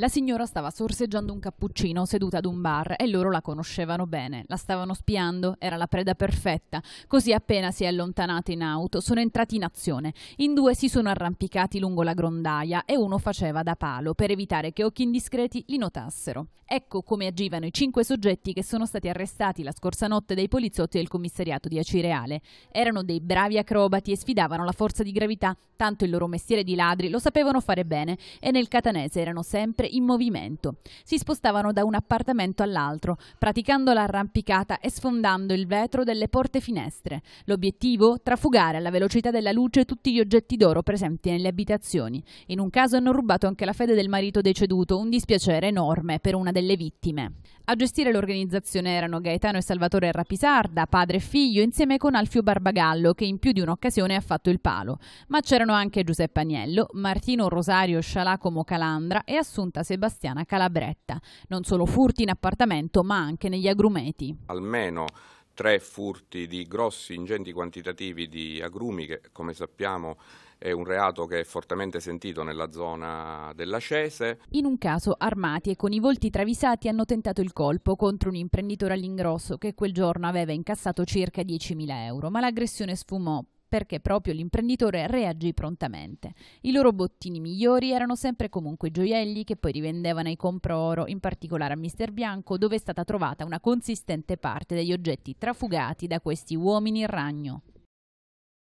La signora stava sorseggiando un cappuccino seduta ad un bar e loro la conoscevano bene, la stavano spiando, era la preda perfetta. Così appena si è allontanata in auto, sono entrati in azione. In due si sono arrampicati lungo la grondaia e uno faceva da palo per evitare che occhi indiscreti li notassero. Ecco come agivano i cinque soggetti che sono stati arrestati la scorsa notte dai poliziotti del commissariato di Acireale. Erano dei bravi acrobati e sfidavano la forza di gravità, tanto il loro mestiere di ladri lo sapevano fare bene e nel catanese erano sempre in movimento. Si spostavano da un appartamento all'altro, praticando l'arrampicata e sfondando il vetro delle porte finestre. L'obiettivo? Trafugare alla velocità della luce tutti gli oggetti d'oro presenti nelle abitazioni. In un caso hanno rubato anche la fede del marito deceduto, un dispiacere enorme per una delle vittime. A gestire l'organizzazione erano Gaetano e Salvatore Rapisarda, padre e figlio, insieme con Alfio Barbagallo, che in più di un'occasione ha fatto il palo. Ma c'erano anche Giuseppe Agnello, Martino Rosario Scialacomo Calandra e Assunto racconta Sebastiana Calabretta. Non solo furti in appartamento, ma anche negli agrumeti. Almeno tre furti di grossi ingenti quantitativi di agrumi che come sappiamo è un reato che è fortemente sentito nella zona dell'Acese. In un caso armati e con i volti travisati hanno tentato il colpo contro un imprenditore all'ingrosso che quel giorno aveva incassato circa 10.000 euro, ma l'aggressione sfumò perché proprio l'imprenditore reagì prontamente. I loro bottini migliori erano sempre comunque gioielli che poi rivendevano ai compraoro, in particolare a Mister Bianco, dove è stata trovata una consistente parte degli oggetti trafugati da questi uomini ragno.